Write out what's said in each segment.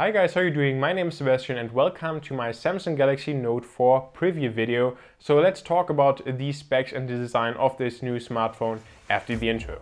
Hi guys, how are you doing? My name is Sebastian and welcome to my Samsung Galaxy Note 4 preview video. So let's talk about the specs and the design of this new smartphone after the intro.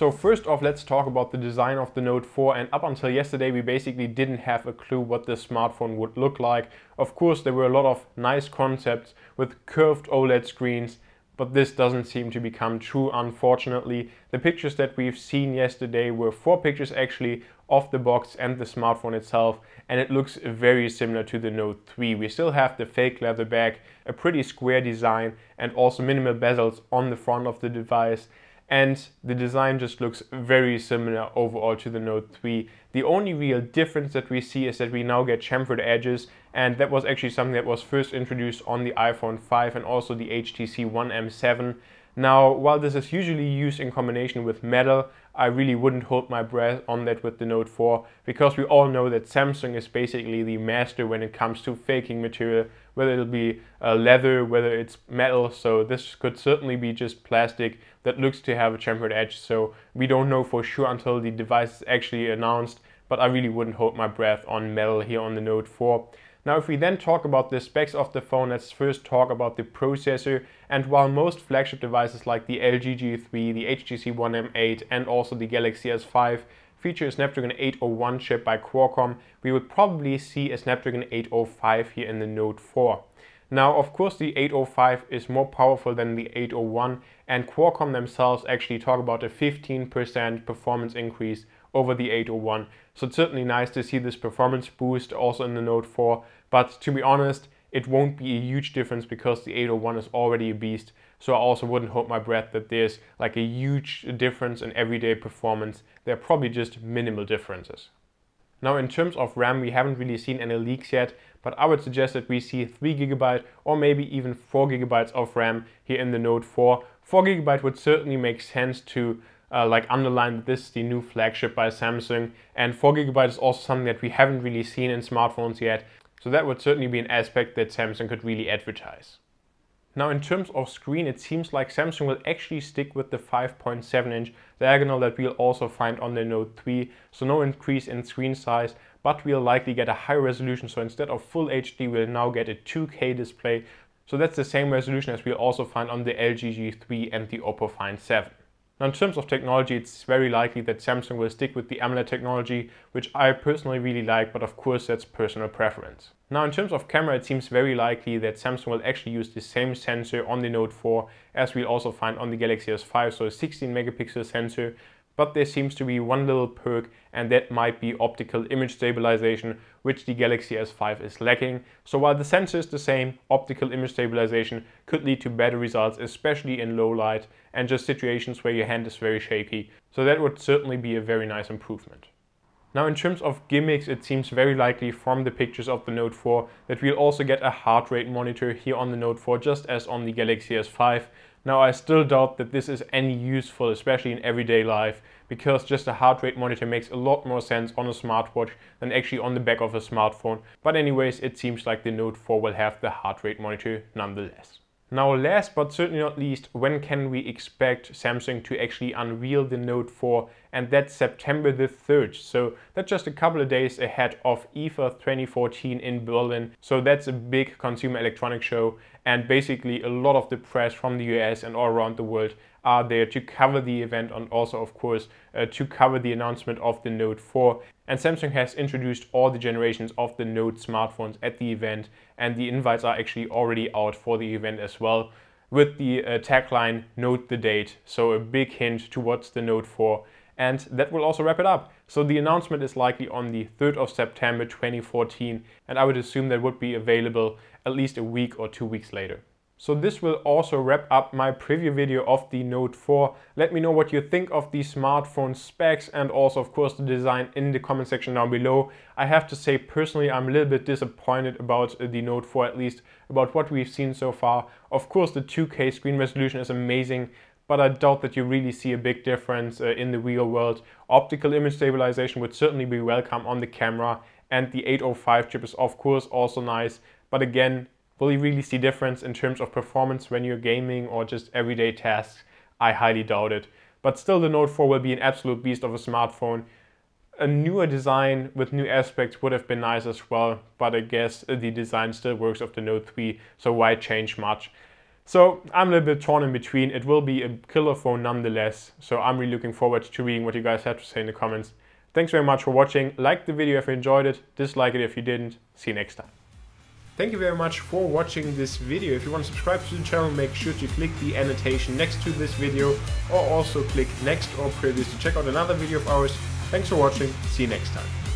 So first off, let's talk about the design of the Note 4 and up until yesterday we basically didn't have a clue what this smartphone would look like. Of course there were a lot of nice concepts with curved OLED screens, but this doesn't seem to become true unfortunately. The pictures that we've seen yesterday were four pictures actually of the box and the smartphone itself and it looks very similar to the Note 3. We still have the fake leather back, a pretty square design and also minimal bezels on the front of the device and the design just looks very similar overall to the Note 3. The only real difference that we see is that we now get chamfered edges and that was actually something that was first introduced on the iPhone 5 and also the HTC One M7 now, while this is usually used in combination with metal, I really wouldn't hold my breath on that with the Note 4 because we all know that Samsung is basically the master when it comes to faking material, whether it'll be uh, leather, whether it's metal, so this could certainly be just plastic that looks to have a chamfered edge, so we don't know for sure until the device is actually announced, but I really wouldn't hold my breath on metal here on the Note 4. Now if we then talk about the specs of the phone, let's first talk about the processor. And while most flagship devices like the LG G3, the HTC One M8 and also the Galaxy S5 feature a Snapdragon 801 chip by Qualcomm, we would probably see a Snapdragon 805 here in the Note 4. Now, of course, the 805 is more powerful than the 801, and Qualcomm themselves actually talk about a 15% performance increase over the 801. So it's certainly nice to see this performance boost also in the Note 4, but to be honest, it won't be a huge difference because the 801 is already a beast. So I also wouldn't hold my breath that there's like a huge difference in everyday performance. There are probably just minimal differences. Now in terms of RAM, we haven't really seen any leaks yet, but I would suggest that we see 3GB or maybe even 4GB of RAM here in the Note 4. 4GB would certainly make sense to uh, like underline that this is the new flagship by Samsung. And 4 gb is also something that we haven't really seen in smartphones yet. So that would certainly be an aspect that Samsung could really advertise. Now in terms of screen, it seems like Samsung will actually stick with the 5.7 inch diagonal that we'll also find on the Note 3. So no increase in screen size, but we'll likely get a higher resolution. So instead of full HD, we'll now get a 2K display. So that's the same resolution as we'll also find on the LG G3 and the Oppo Find 7. Now in terms of technology, it's very likely that Samsung will stick with the AMOLED technology, which I personally really like, but of course that's personal preference. Now in terms of camera, it seems very likely that Samsung will actually use the same sensor on the Note 4 as we also find on the Galaxy S5, so a 16 megapixel sensor but there seems to be one little perk and that might be optical image stabilization, which the Galaxy S5 is lacking. So while the sensor is the same, optical image stabilization could lead to better results, especially in low light and just situations where your hand is very shaky. So that would certainly be a very nice improvement. Now in terms of gimmicks, it seems very likely from the pictures of the Note 4 that we'll also get a heart rate monitor here on the Note 4 just as on the Galaxy S5. Now I still doubt that this is any useful, especially in everyday life, because just a heart rate monitor makes a lot more sense on a smartwatch than actually on the back of a smartphone. But anyways, it seems like the Note 4 will have the heart rate monitor nonetheless. Now last but certainly not least, when can we expect Samsung to actually unveil the Note 4? And that's September the 3rd. So that's just a couple of days ahead of IFA 2014 in Berlin. So that's a big consumer electronics show and basically a lot of the press from the US and all around the world are there to cover the event and also of course uh, to cover the announcement of the Note 4 and Samsung has introduced all the generations of the Note smartphones at the event and the invites are actually already out for the event as well with the uh, tagline note the date so a big hint to what's the Note 4 and that will also wrap it up. So the announcement is likely on the 3rd of September 2014 and I would assume that would be available at least a week or two weeks later. So this will also wrap up my preview video of the Note 4. Let me know what you think of the smartphone specs and also of course the design in the comment section down below. I have to say personally I'm a little bit disappointed about uh, the Note 4 at least, about what we've seen so far. Of course the 2K screen resolution is amazing, but I doubt that you really see a big difference uh, in the real world. Optical image stabilization would certainly be welcome on the camera and the 805 chip is of course also nice, but again Will you really see difference in terms of performance when you're gaming or just everyday tasks? I highly doubt it. But still the Note 4 will be an absolute beast of a smartphone. A newer design with new aspects would have been nice as well, but I guess the design still works of the Note 3, so why change much? So I'm a little bit torn in between. It will be a killer phone nonetheless, so I'm really looking forward to reading what you guys have to say in the comments. Thanks very much for watching. Like the video if you enjoyed it, dislike it if you didn't. See you next time. Thank you very much for watching this video. If you want to subscribe to the channel, make sure to click the annotation next to this video or also click next or previous to check out another video of ours. Thanks for watching, see you next time.